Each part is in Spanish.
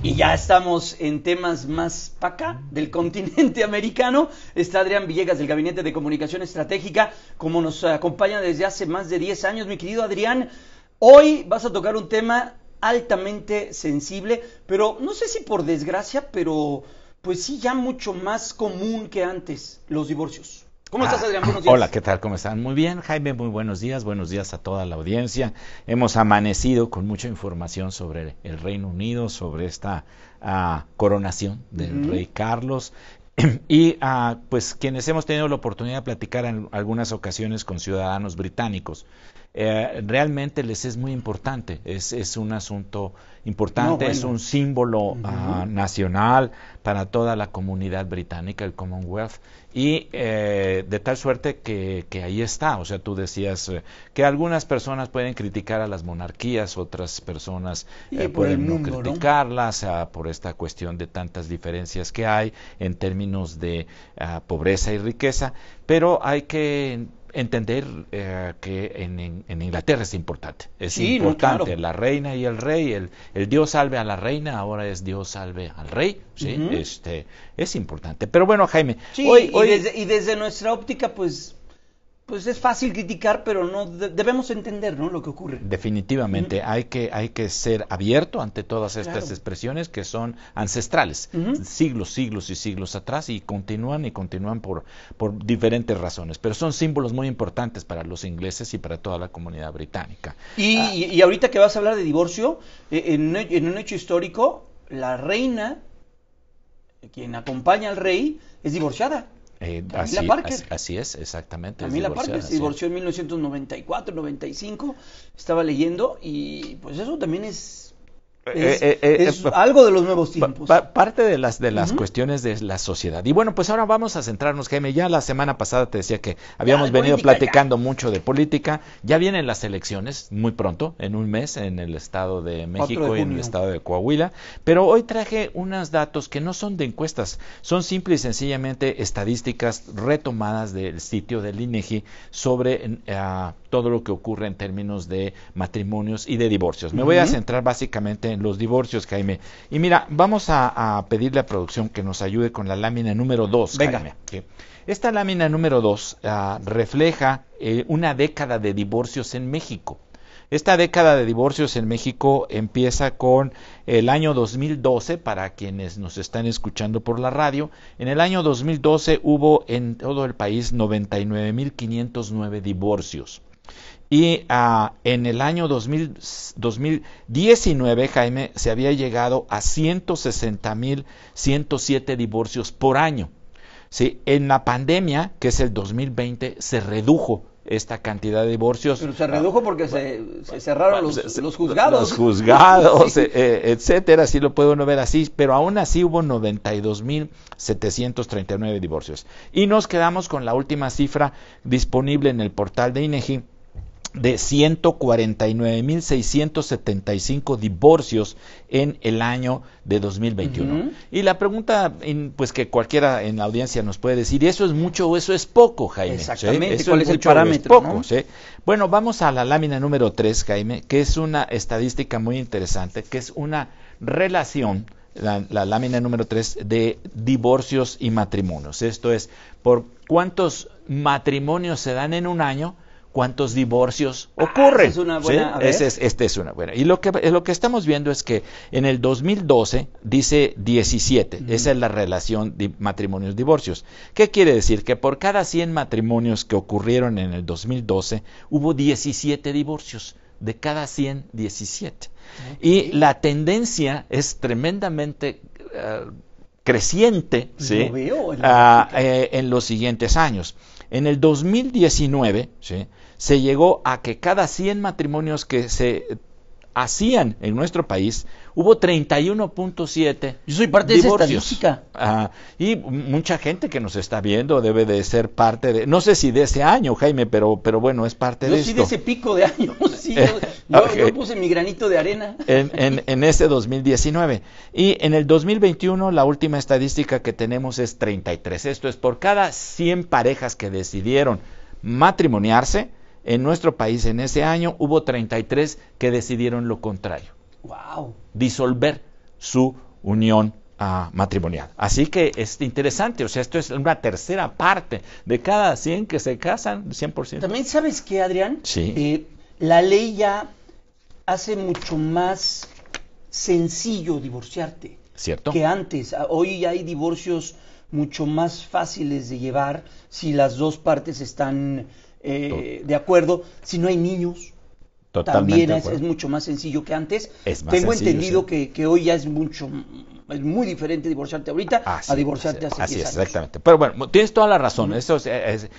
Y ya estamos en temas más paca acá del continente americano. Está Adrián Villegas del Gabinete de Comunicación Estratégica, como nos acompaña desde hace más de 10 años. Mi querido Adrián, hoy vas a tocar un tema altamente sensible, pero no sé si por desgracia, pero pues sí ya mucho más común que antes, los divorcios. ¿Cómo estás, ah, Hola, ¿qué tal? ¿Cómo están? Muy bien, Jaime, muy buenos días. Buenos días a toda la audiencia. Hemos amanecido con mucha información sobre el Reino Unido, sobre esta ah, coronación del rey Carlos. Y a ah, pues quienes hemos tenido la oportunidad de platicar en algunas ocasiones con ciudadanos británicos eh, realmente les es muy importante. Es, es un asunto importante, es un símbolo ah, nacional para toda la comunidad británica, el Commonwealth. Y eh, de tal suerte que, que, ahí está. O sea, tú decías eh, que algunas personas pueden criticar a las monarquías, otras personas pueden criticarlas ah, por esta cuestión de tantas diferencias que hay en términos de ah, pobreza y riqueza. Pero hay que entender eh, que en, en, Inglaterra es importante. Es importante. La reina y el rey, el, el, Dios salve a la reina, ahora es Dios salve al rey. ¿sí? este, es importante. Pero bueno, Jaime. Sí, y desde nuestra óptica, pues pues es fácil criticar, pero no debemos entender ¿no? lo que ocurre. Definitivamente, hay, que, hay que ser abierto ante todas estas expresiones que son ancestrales, siglos, siglos y siglos atrás, y continúan y continúan por, por diferentes razones, pero son símbolos muy importantes para los ingleses y para toda la comunidad británica. Y, ah. ahorita que vas a hablar de divorcio, eh, en un hecho histórico, la reina, quien acompaña al rey, es divorciada. Eh, así, así, es, exactamente. Camila la Parker se divorció en 1994, 95, estaba leyendo y pues eso también es es, eh, eh, eh, algo de los nuevos tiempos. parte de las, de las cuestiones de la sociedad. Y bueno, pues ahora vamos a centrarnos, Jaime. Ya la semana pasada te decía que habíamos venido platicando mucho de política. Ya vienen las elecciones muy pronto, en un mes, en el Estado de México y en el Estado de Coahuila. Pero hoy traje unos datos que no son de encuestas, son simple y sencillamente estadísticas retomadas del sitio del INEGI e sobre. Ah, todo lo que ocurre en términos de matrimonios y de divorcios. Me voy a centrar básicamente en los divorcios, Jaime. Y mira, vamos a, pedirle a producción que nos ayude con la lámina número dos. Venga. Esta lámina número dos ah, refleja eh, una década de divorcios en México. Esta década de divorcios en México empieza con el año 2012, para quienes nos están escuchando por la radio. En el año 2012 hubo en todo el país 99.509 divorcios. Y ah, en el año 2019, Jaime, se había llegado a 160.107 divorcios por año. En la pandemia, que es el 2020, se redujo esta cantidad de divorcios. se redujo porque se, cerraron los, juzgados. Los juzgados, eh, eh, etcétera, sí lo puede uno ver así, pero aún así hubo 92.739 divorcios. Y nos quedamos con la última cifra disponible en el portal de INEGI de 149.675 divorcios en el año de 2021. mil Y la pregunta, pues que cualquiera en la audiencia nos puede decir, ¿eso es mucho o eso es poco, Jaime? Exactamente, es, el parámetro? Bueno, vamos a la lámina número 3, Jaime, que es una estadística muy interesante, que es una relación la, la, lámina número 3 de divorcios y matrimonios. Esto es, por cuántos matrimonios se dan en un año cuántos divorcios ah, ocurren. es una buena, este es una buena. Y lo que, lo que estamos viendo es que en el 2012 dice 17, esa es la relación de matrimonios-divorcios. ¿Qué quiere decir? Que por cada 100 matrimonios que ocurrieron en el 2012, hubo 17 divorcios de cada 100, 17. Y la tendencia es tremendamente eh, creciente en, ah, eh, en, los siguientes años. En el 2019, ¿sí? se llegó a que cada 100 matrimonios que se hacían en nuestro país, hubo 31.7. Yo soy parte de esa estadística. y mucha gente que nos está viendo debe de ser parte de, no sé si de ese año, Jaime, pero, pero bueno, es parte yo de sí de ese pico de año, sí, yo, puse mi granito de arena. En, en, en mil 2019. Y en el 2021 la última estadística que tenemos es 33. Esto es por cada 100 parejas que decidieron matrimoniarse, en nuestro país en ese año hubo 33 que decidieron lo contrario. Wow. Disolver su unión ah, matrimonial. Así que es interesante, o sea, esto es una tercera parte de cada 100 que se casan, 100%. También sabes que, Adrián, sí. Eh, la ley ya hace mucho más sencillo divorciarte. ¿Cierto? Que antes. Ah, hoy hay divorcios mucho más fáciles de llevar si las dos partes están eh, de acuerdo. Si no hay niños, también es, mucho más sencillo que antes. Tengo entendido que, hoy ya es mucho es muy diferente divorciarte ahorita a divorciarte Así es, exactamente. Pero bueno, tienes toda la razón. Eso es,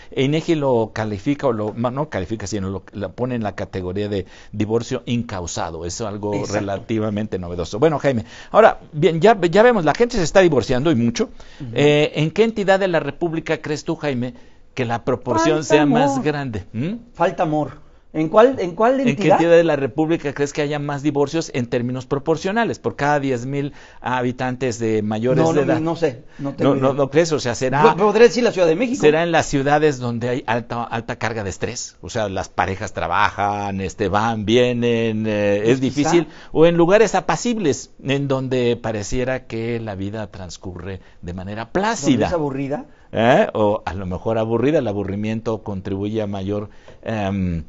lo califica o lo no califica, sino lo, pone en la categoría de divorcio incausado. Es algo relativamente novedoso. Bueno, Jaime, ahora bien, ya ya vemos la gente se está divorciando y mucho. Eh, ¿En qué entidad de la República crees tú, Jaime? que la proporción sea más grande. Falta amor. ¿En cuál, en cuál entidad? ¿En qué entidad de la República crees que haya más divorcios en términos proporcionales? Por cada 10.000 habitantes de mayores de edad. No, no sé. No, no, crees, o sea, será... Podré decir la Ciudad de México. Será en las ciudades donde hay alta, alta carga de estrés. O sea, las parejas trabajan, este, van, vienen, eh, es difícil. O en lugares apacibles, en donde pareciera que la vida transcurre de manera plácida. ¿Es aburrida? ¿Eh? O a lo mejor aburrida, el aburrimiento contribuye a mayor... Em,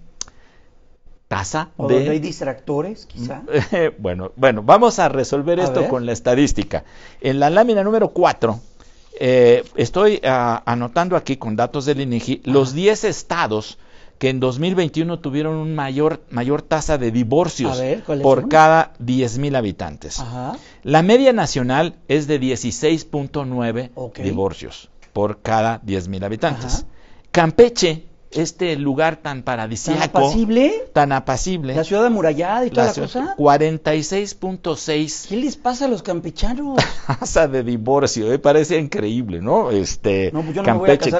tasa o hay distractores, quizá. bueno, bueno, vamos a resolver esto con la estadística. En la lámina número 4, eh, estoy ah, anotando aquí con datos del INEGI los 10 estados que en 2021 tuvieron una mayor, mayor tasa de divorcios por cada cada mil habitantes. La media nacional es de 16.9 divorcios por cada mil habitantes. Campeche este lugar tan paradisíaco. ¿Tan apacible? Tan apacible. La ciudad amurallada y toda la, la cosa. 46.6. ¿Qué les pasa a los campechanos? casa de divorcio, ¿eh? parece increíble, ¿no? Este, no, Campeche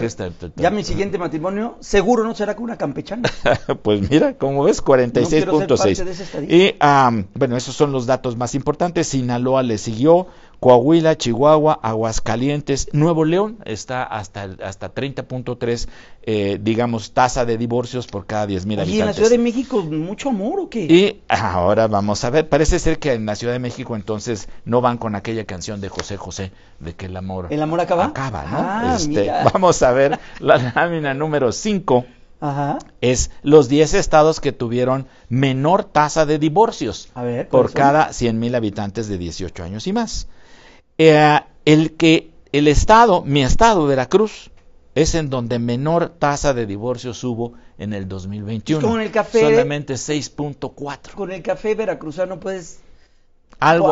Ya mi siguiente matrimonio seguro no será con una campechana. pues mira, como ves, 46.6. y ah, bueno, esos son los datos más importantes. Sinaloa le siguió Coahuila, Chihuahua, Aguascalientes, Nuevo León está hasta, hasta 30.3, eh, digamos, tasa de divorcios por cada mil habitantes. ¿Y en la Ciudad de México mucho amor o qué? Y ahora vamos a ver, parece ser que en la Ciudad de México entonces no van con aquella canción de José José, de que el amor... ¿El amor acaba? Acaba, ¿no? Ah, este, vamos a ver la lámina número 5. Ajá. es los 10 estados que tuvieron menor tasa de divorcios por cada 100 mil habitantes de 18 años y más. Eh, el que el estado, mi estado, Veracruz, es en donde menor tasa de divorcios hubo en el 2021. Pues con el café. Solamente 6.4. Con el café veracruzano puedes algo,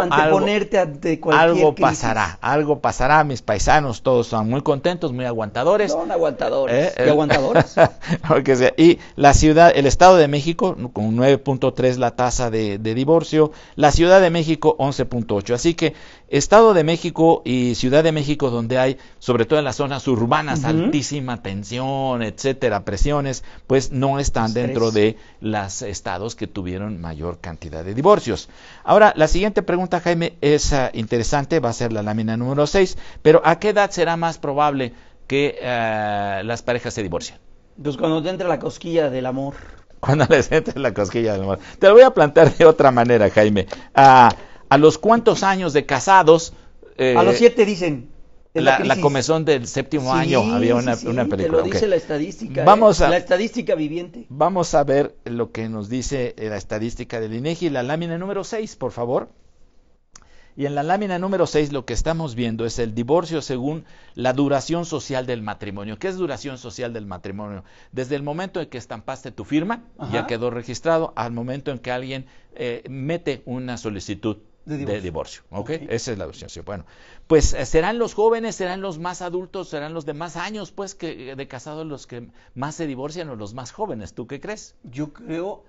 pasará, algo pasará. Mis paisanos todos son muy contentos, muy aguantadores. Son aguantadores eh, eh. y la ciudad, el Estado de México con 9.3 la tasa de, divorcio, la Ciudad de México 11.8. Así que Estado de México y Ciudad de México donde hay, sobre todo en las zonas urbanas, altísima tensión, etcétera, presiones, pues no están dentro de los estados que tuvieron mayor cantidad de divorcios. Ahora, la siguiente pregunta, Jaime, es interesante, va a ser la lámina número 6, pero ¿a qué edad será más probable que eh, las parejas se divorcien? Pues cuando te entra la cosquilla del amor. Cuando les entre la cosquilla del amor. Te lo voy a plantear de otra manera, Jaime. Ah, ¿A los cuántos años de casados? Eh, a los siete dicen la, la, comezón del séptimo año había una, película. Te lo dice la estadística. Vamos ¿eh? a, la estadística viviente. Vamos a ver lo que nos dice eh, la estadística del INEGI, la lámina número 6, por favor. Y en la lámina número 6 lo que estamos viendo es el divorcio según la duración social del matrimonio. ¿Qué es duración social del matrimonio? Desde el momento en que estampaste tu firma, ya quedó registrado, al momento en que alguien eh, mete una solicitud de divorcio. De divorcio ¿ok? Esa es la versión. bueno, pues eh, serán los jóvenes, serán los más adultos, serán los de más años, pues, que eh, de casados los que más se divorcian o los más jóvenes. ¿Tú qué crees? Yo creo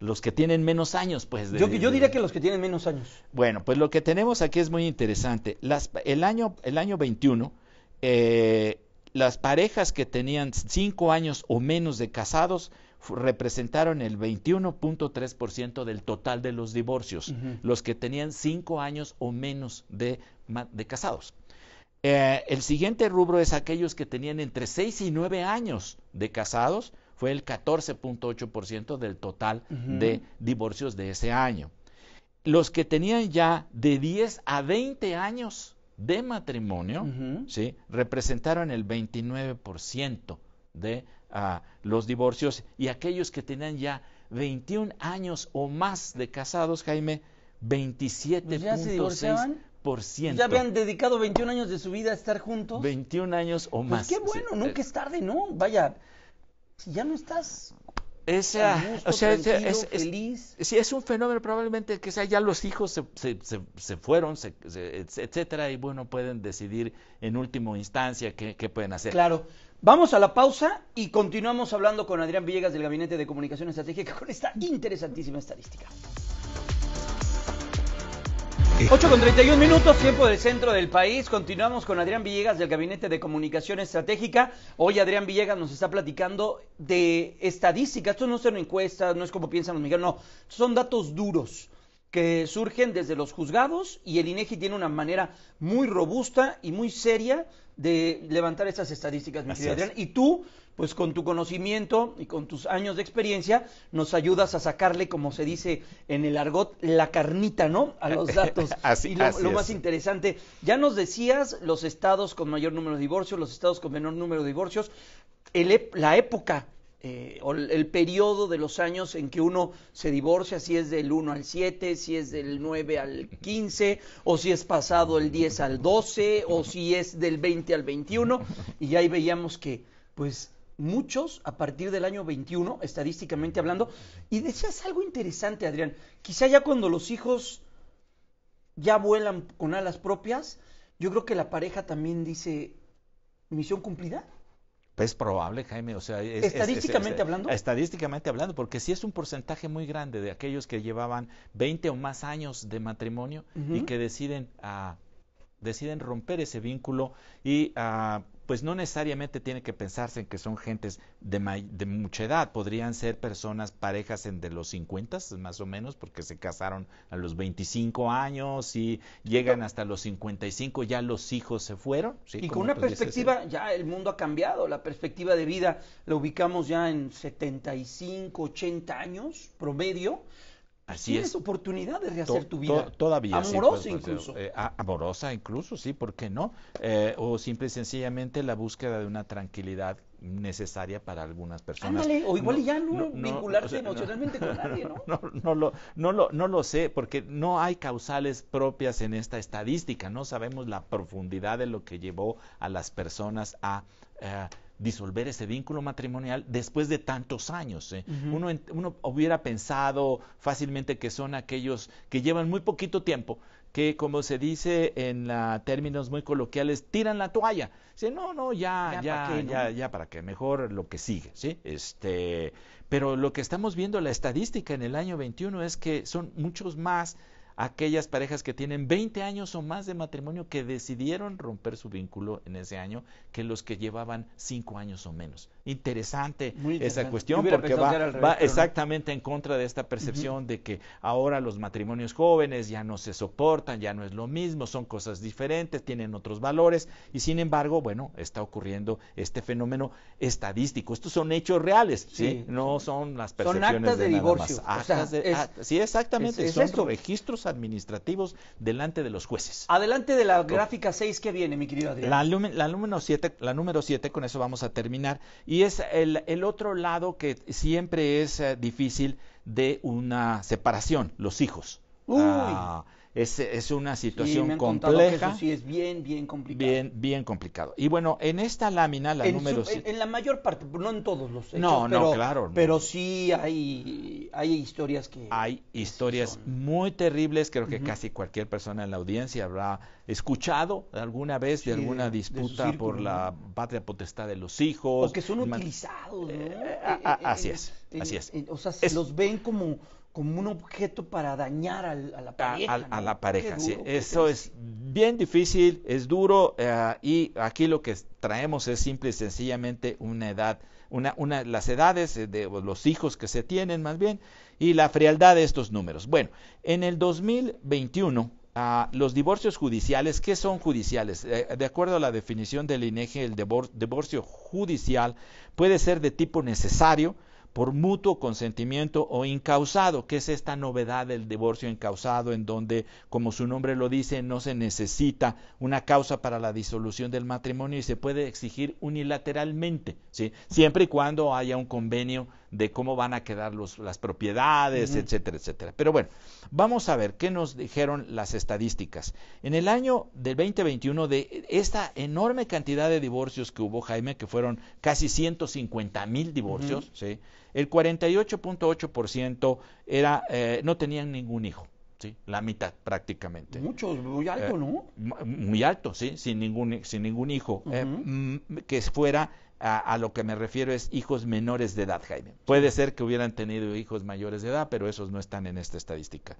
los que tienen menos años, pues. yo, yo diría que los que tienen menos años. Bueno, pues lo que tenemos aquí es muy interesante. el, año, el año 21, eh, las parejas que tenían cinco años o menos de casados representaron el 21.3% del total de los divorcios, los que tenían cinco años o menos de, casados. Eh, el siguiente rubro es aquellos que tenían entre 6 y 9 años de casados, fue el 14.8% del total de divorcios de ese año. Los que tenían ya de 10 a 20 años de matrimonio, ¿sí? representaron el 29% de a los divorcios y aquellos que tenían ya 21 años o más de casados, Jaime, por ciento. ¿Ya habían dedicado 21 años de su vida a estar juntos? 21 años o pues más. qué bueno, eh, nunca es tarde, ¿no? Vaya, si ya no estás esa, o sea, es, es, un fenómeno probablemente que sea ya los hijos se, se, se, se fueron, etcétera, y bueno, pueden decidir en última instancia qué, qué pueden hacer. Claro, Vamos a la pausa y continuamos hablando con Adrián Villegas del Gabinete de Comunicación Estratégica con esta interesantísima estadística. 8 con 31 minutos, tiempo del centro del país. Continuamos con Adrián Villegas del Gabinete de Comunicación Estratégica. Hoy Adrián Villegas nos está platicando de estadística. Esto no es una encuesta, no es como piensan los mexicanos, no. Son datos duros que surgen desde los juzgados y el INEGI e tiene una manera muy robusta y muy seria de levantar esas estadísticas, mi Adrián. Y tú, pues con tu conocimiento y con tus años de experiencia, nos ayudas a sacarle, como se dice en el argot, la carnita, ¿no? A los datos. así, y lo, más interesante, ya nos decías los estados con mayor número de divorcios, los estados con menor número de divorcios, la época eh, o el periodo de los años en que uno se divorcia, si es del 1 al 7, si es del 9 al 15, o si es pasado el 10 al 12, o si es del 20 al 21. Y ahí veíamos que, pues, muchos a partir del año 21, estadísticamente hablando, y decías algo interesante, Adrián, quizá ya cuando los hijos ya vuelan con alas propias, yo creo que la pareja también dice, misión cumplida. Pues probable, Jaime. O sea, estadísticamente hablando. Estadísticamente hablando, porque si es un porcentaje muy grande de aquellos que llevaban 20 o más años de matrimonio y que deciden a ah, deciden romper ese vínculo y ah, pues no necesariamente tiene que pensarse en que son gentes de, mucha edad, podrían ser personas, parejas de los 50 más o menos, porque se casaron a los 25 años y llegan hasta los 55, ya los hijos se fueron. Y con una perspectiva, ya el mundo ha cambiado, la perspectiva de vida la ubicamos ya en 75, 80 años promedio Tienes es. oportunidad de rehacer tu vida. todavía. Amorosa incluso. Eh, amorosa incluso, sí, ¿por qué no? Eh, o simple y sencillamente la búsqueda de una tranquilidad necesaria para algunas personas. o igual ya no, vincularse emocionalmente con nadie, ¿no? No, lo, sé, porque no hay causales propias en esta estadística, no sabemos la profundidad de lo que llevó a las personas a... Eh, disolver ese vínculo matrimonial después de tantos años. ¿eh? uno, uno, hubiera pensado fácilmente que son aquellos que llevan muy poquito tiempo, que como se dice en términos muy coloquiales, tiran la toalla. no, no, ya, ya, ya, para ya, ya para que mejor lo que sigue, ¿sí? Este, pero lo que estamos viendo, la estadística en el año 21 es que son muchos más aquellas parejas que tienen 20 años o más de matrimonio que decidieron romper su vínculo en ese año que los que llevaban 5 años o menos interesante, esa cuestión porque va, exactamente en contra de esta percepción de que ahora los matrimonios jóvenes ya no se soportan, ya no es lo mismo, son cosas diferentes, tienen otros valores y sin embargo, bueno, está ocurriendo este fenómeno estadístico. Estos son hechos reales, ¿sí? no son las percepciones son actas de, divorcio. sí, exactamente, son registros administrativos delante de los jueces. Adelante de la gráfica 6 que viene, mi querido Adrián. La, la número 7, la número 7 con eso vamos a terminar. Y y es el, el otro lado que siempre es eh, difícil de una separación, los hijos. Ah, es, una situación sí, compleja. sí es bien, bien complicado. Bien, bien complicado. Y bueno, en esta lámina, la número en, la mayor parte, no en todos los hechos. No, no, claro. Pero sí hay, hay historias que. Hay historias muy terribles. Creo que casi cualquier persona en la audiencia habrá escuchado alguna vez de alguna disputa por la patria potestad de los hijos. O que son utilizados, así es, así es. o sea, se los ven como como un objeto para dañar a la pareja. A, la pareja, sí. Eso es bien difícil, es duro eh, y aquí lo que traemos es simple y sencillamente una edad, una, las edades de los hijos que se tienen más bien y la frialdad de estos números. Bueno, en el 2021... Ah, los divorcios judiciales, ¿qué son judiciales? Eh, de acuerdo a la definición del INEGE, el divorcio judicial puede ser de tipo necesario, por mutuo consentimiento o incausado, que es esta novedad del divorcio incausado, en donde, como su nombre lo dice, no se necesita una causa para la disolución del matrimonio y se puede exigir unilateralmente, ¿sí? siempre y cuando haya un convenio de cómo van a quedar los, las propiedades, etcétera, etcétera. Pero bueno, vamos a ver qué nos dijeron las estadísticas. En el año del 2021, de esta enorme cantidad de divorcios que hubo, Jaime, que fueron casi 150 mil divorcios, ¿sí? el 48.8% era eh, no tenían ningún hijo. ¿Sí? La mitad prácticamente. Muchos, muy alto, eh, ¿no? muy alto, sí, sin ningún, sin ningún hijo. Eh, mm, que fuera a, a, lo que me refiero es hijos menores de edad, Jaime. Puede ser que hubieran tenido hijos mayores de edad, pero esos no están en esta estadística.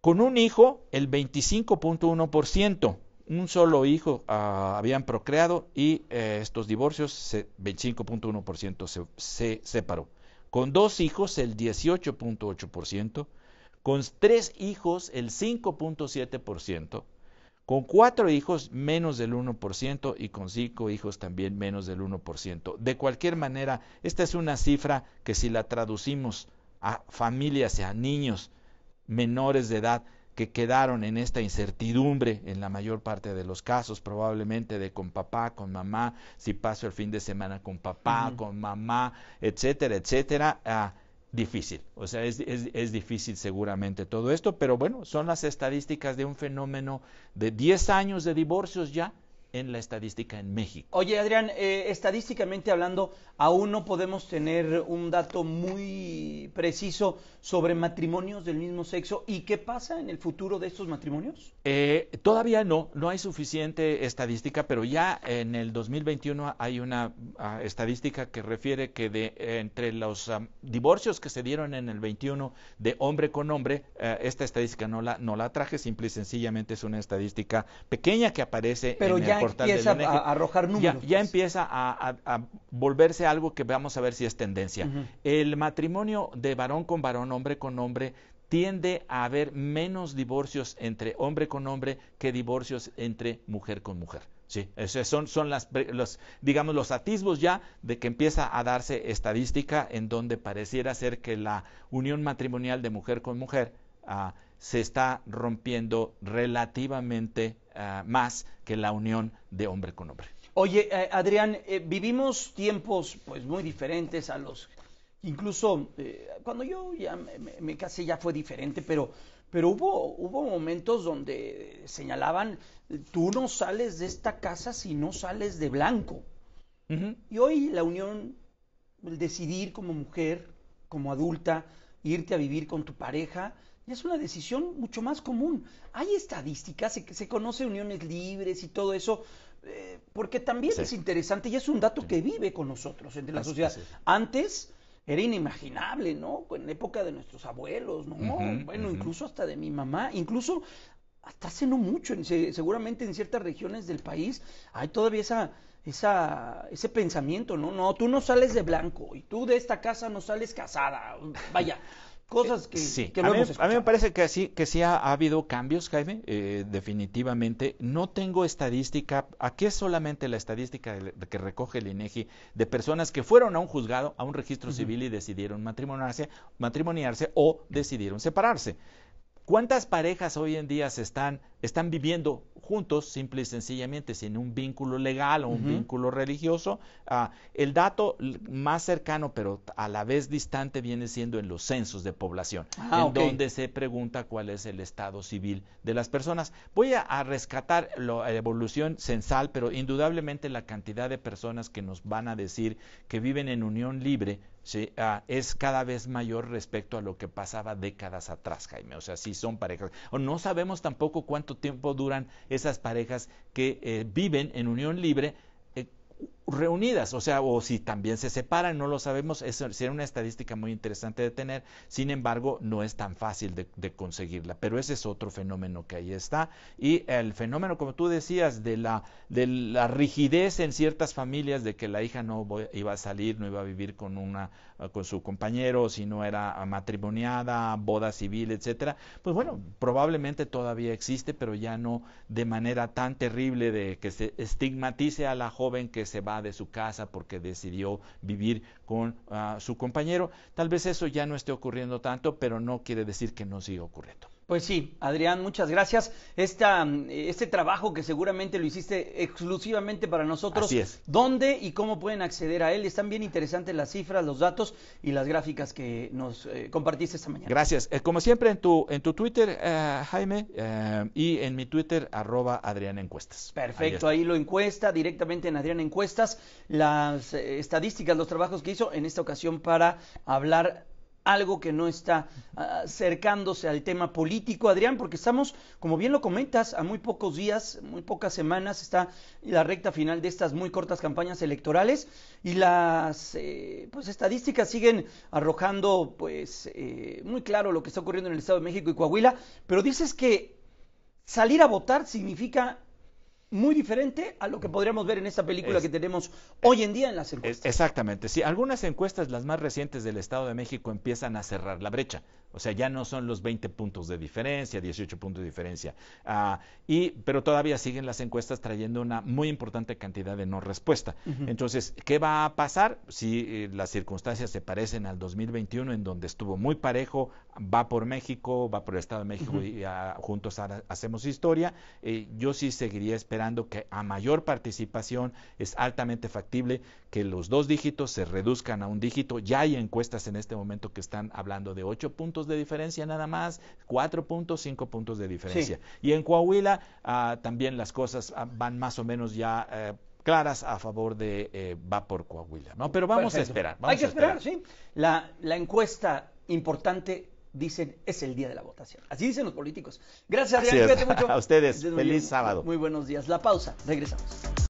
Con un hijo, el 25.1% un solo hijo ah, habían procreado y eh, estos divorcios, 25.1% se, se, separó. Con dos hijos, el 18.8%. Con tres hijos, el 5.7%. Con cuatro hijos, menos del 1%. Y con cinco hijos, también menos del 1%. De cualquier manera, esta es una cifra que si la traducimos a familias, a niños menores de edad, que quedaron en esta incertidumbre en la mayor parte de los casos, probablemente de con papá, con mamá, si paso el fin de semana con papá, con mamá, etcétera, etcétera. Ah, difícil, o sea, es, es, es, difícil seguramente todo esto, pero bueno, son las estadísticas de un fenómeno de 10 años de divorcios ya, en la estadística en México. Oye, Adrián, eh, estadísticamente hablando, aún no podemos tener un dato muy preciso sobre matrimonios del mismo sexo y qué pasa en el futuro de estos matrimonios. Eh, todavía no, no hay suficiente estadística, pero ya en el 2021 hay una ah, estadística que refiere que de entre los ah, divorcios que se dieron en el 21 de hombre con hombre, eh, esta estadística no la, no la traje, simple y sencillamente es una estadística pequeña que aparece en ya el pues. empieza a arrojar números. Ya, empieza a, volverse algo que vamos a ver si es tendencia. El matrimonio de varón con varón, hombre con hombre, tiende a haber menos divorcios entre hombre con hombre que divorcios entre mujer con mujer. Sí, esos son, son las, los, digamos, los atisbos ya de que empieza a darse estadística en donde pareciera ser que la unión matrimonial de mujer con mujer ah, se está rompiendo relativamente ah, más que la unión de hombre con hombre. Oye, eh, Adrián, eh, vivimos tiempos pues muy diferentes a los incluso eh, cuando yo ya me, casé ya fue diferente, pero, pero hubo, hubo momentos donde señalaban, tú no sales de esta casa si no sales de blanco. Y hoy la unión, el decidir como mujer, como adulta, irte a vivir con tu pareja, y es una decisión mucho más común. Hay estadísticas, se, se conoce uniones libres y todo eso, eh, porque también es interesante y es un dato que vive con nosotros, entre la sociedad. Antes era inimaginable, ¿no? En la época de nuestros abuelos, ¿no? bueno, incluso hasta de mi mamá, incluso hasta hace no mucho, seguramente en ciertas regiones del país hay todavía esa, esa, ese pensamiento, ¿no? No, tú no sales de blanco y tú de esta casa no sales casada. Vaya, cosas eh, que, a, mí, me parece que sí, que ha, habido cambios, Jaime, eh, definitivamente. No tengo estadística, aquí es solamente la estadística que recoge el INEGI e de personas que fueron a un juzgado, a un registro civil y decidieron matrimoniarse, matrimoniarse o decidieron separarse. ¿Cuántas parejas hoy en día se están están viviendo juntos, simple y sencillamente, sin un vínculo legal o un vínculo religioso. Ah, el dato más cercano, pero a la vez distante, viene siendo en los censos de población, ah, en donde se pregunta cuál es el estado civil de las personas. Voy a, rescatar la evolución censal, pero indudablemente la cantidad de personas que nos van a decir que viven en unión libre Sí, ah, es cada vez mayor respecto a lo que pasaba décadas atrás, Jaime. O sea, sí son parejas. O no sabemos tampoco cuánto tiempo duran esas parejas que eh, viven en unión libre eh, reunidas, o sea, o si también se separan, no lo sabemos, es, sería una estadística muy interesante de tener, sin embargo, no es tan fácil de, conseguirla, pero ese es otro fenómeno que ahí está, y el fenómeno, como tú decías, de la, de la rigidez en ciertas familias de que la hija no iba a salir, no iba a vivir con, una, ah, con su compañero, si no era matrimoniada, boda civil, etcétera, pues bueno, probablemente todavía existe, pero ya no de manera tan terrible de que se estigmatice a la joven que se va de su casa porque decidió vivir con ah, su compañero. Tal vez eso ya no esté ocurriendo tanto, pero no quiere decir que no siga ocurriendo. Pues sí, Adrián, muchas gracias. Mm, este trabajo que seguramente lo hiciste exclusivamente para nosotros. Así es. ¿Dónde y cómo pueden acceder a él? Están bien interesantes las cifras, los datos y las gráficas que nos eh, compartiste esta mañana. Gracias. Eh, como siempre, en tu, en tu Twitter, eh, Jaime, y en mi Twitter, arroba Adrián Encuestas. Perfecto, ahí, ahí, lo encuesta directamente en Adrián Encuestas. Las estadísticas, los trabajos que hizo en esta ocasión para hablar algo que no está ah, acercándose al tema político, Adrián, porque estamos, como bien lo comentas, a muy pocos días, muy pocas semanas está la recta final de estas muy cortas campañas electorales y las eh, pues estadísticas siguen arrojando pues eh, muy claro lo que está ocurriendo en el Estado de México y Coahuila, pero dices que salir a votar significa muy diferente a lo que podríamos ver en esta película que tenemos hoy en día en las encuestas. exactamente, sí. Algunas encuestas, las más recientes del Estado de México, empiezan a cerrar la brecha. O sea, ya no son los 20 puntos de diferencia, 18 puntos de diferencia. Ah, y, pero todavía siguen las encuestas trayendo una muy importante cantidad de no respuesta. Entonces, ¿qué va a pasar si eh, las circunstancias se parecen al 2021, en donde estuvo muy parejo, va por México, va por el Estado de México y ah, juntos ahora hacemos historia? Eh, yo sí seguiría esperando esperando que a mayor participación es altamente factible que los dos dígitos se reduzcan a un dígito. Ya hay encuestas en este momento que están hablando de ocho puntos de diferencia nada más, cuatro puntos, cinco puntos de diferencia. Y en Coahuila ah, también las cosas ah, van más o menos ya eh, claras a favor de eh, va por Coahuila. ¿no? Pero vamos a esperar. hay que esperar, esperar sí. La, la encuesta importante dicen es el día de la votación. Así dicen los políticos. Gracias, Adrián. A ustedes. Feliz sábado. Muy buenos días. La pausa. Regresamos.